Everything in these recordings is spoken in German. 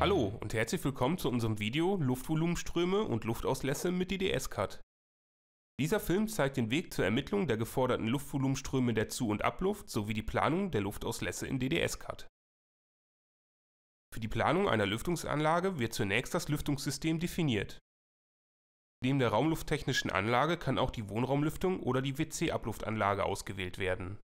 Hallo und herzlich willkommen zu unserem Video Luftvolumenströme und Luftauslässe mit DDS-Cut. Dieser Film zeigt den Weg zur Ermittlung der geforderten Luftvolumenströme der Zu- und Abluft sowie die Planung der Luftauslässe in DDS-Cut. Für die Planung einer Lüftungsanlage wird zunächst das Lüftungssystem definiert. Neben der raumlufttechnischen Anlage kann auch die Wohnraumlüftung oder die WC-Abluftanlage ausgewählt werden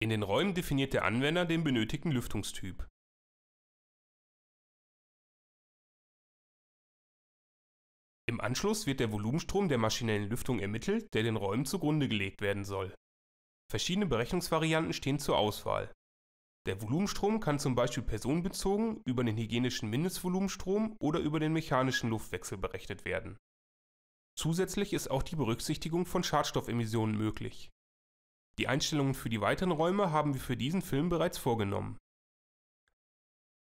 In den Räumen definiert der Anwender den benötigten Lüftungstyp. Im Anschluss wird der Volumenstrom der maschinellen Lüftung ermittelt, der den Räumen zugrunde gelegt werden soll. Verschiedene Berechnungsvarianten stehen zur Auswahl. Der Volumenstrom kann zum Beispiel personenbezogen über den hygienischen Mindestvolumenstrom oder über den mechanischen Luftwechsel berechnet werden. Zusätzlich ist auch die Berücksichtigung von Schadstoffemissionen möglich die Einstellungen für die weiteren Räume haben wir für diesen Film bereits vorgenommen.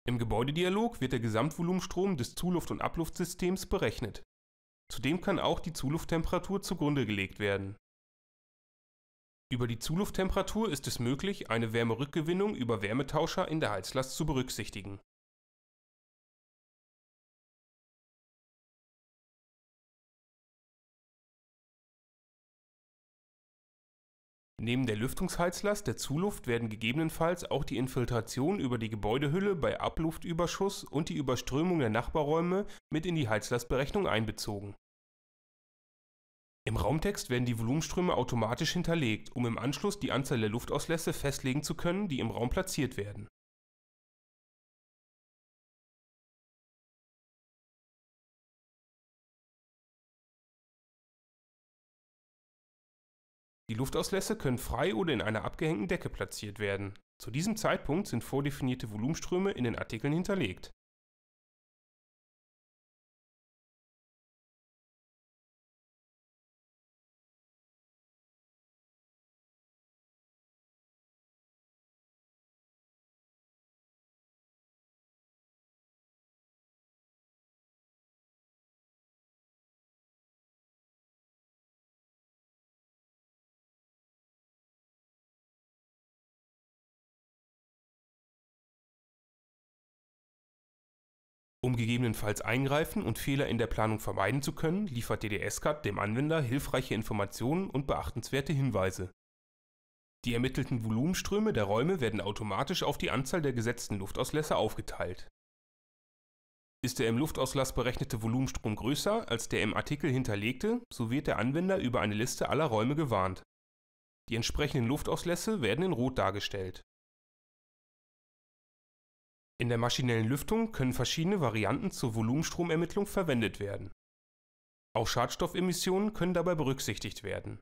Im Gebäudedialog wird der Gesamtvolumenstrom des Zuluft- und Abluftsystems berechnet. Zudem kann auch die Zulufttemperatur zugrunde gelegt werden. Über die Zulufttemperatur ist es möglich, eine Wärmerückgewinnung über Wärmetauscher in der Heizlast zu berücksichtigen Neben der Lüftungsheizlast der Zuluft werden gegebenenfalls auch die Infiltration über die Gebäudehülle bei Abluftüberschuss und die Überströmung der Nachbarräume mit in die Heizlastberechnung einbezogen. Im Raumtext werden die Volumenströme automatisch hinterlegt, um im Anschluss die Anzahl der Luftauslässe festlegen zu können, die im Raum platziert werden Die Luftauslässe können frei oder in einer abgehängten Decke platziert werden. Zu diesem Zeitpunkt sind vordefinierte Volumenströme in den Artikeln hinterlegt Um gegebenenfalls eingreifen und Fehler in der Planung vermeiden zu können, liefert DDS-CAD dem Anwender hilfreiche Informationen und beachtenswerte Hinweise. Die ermittelten Volumenströme der Räume werden automatisch auf die Anzahl der gesetzten Luftauslässe aufgeteilt. Ist der im Luftauslass berechnete Volumenstrom größer als der im Artikel hinterlegte, so wird der Anwender über eine Liste aller Räume gewarnt. Die entsprechenden Luftauslässe werden in Rot dargestellt in der maschinellen Lüftung können verschiedene Varianten zur Volumenstromermittlung verwendet werden. Auch Schadstoffemissionen können dabei berücksichtigt werden.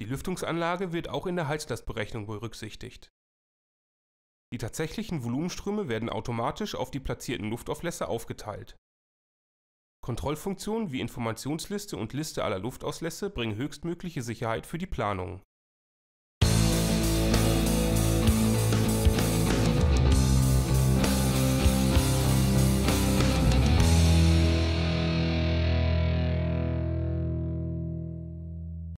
Die Lüftungsanlage wird auch in der Heizlastberechnung berücksichtigt. Die tatsächlichen Volumenströme werden automatisch auf die platzierten Luftauflässe aufgeteilt. Kontrollfunktionen wie Informationsliste und Liste aller Luftauslässe bringen höchstmögliche Sicherheit für die Planung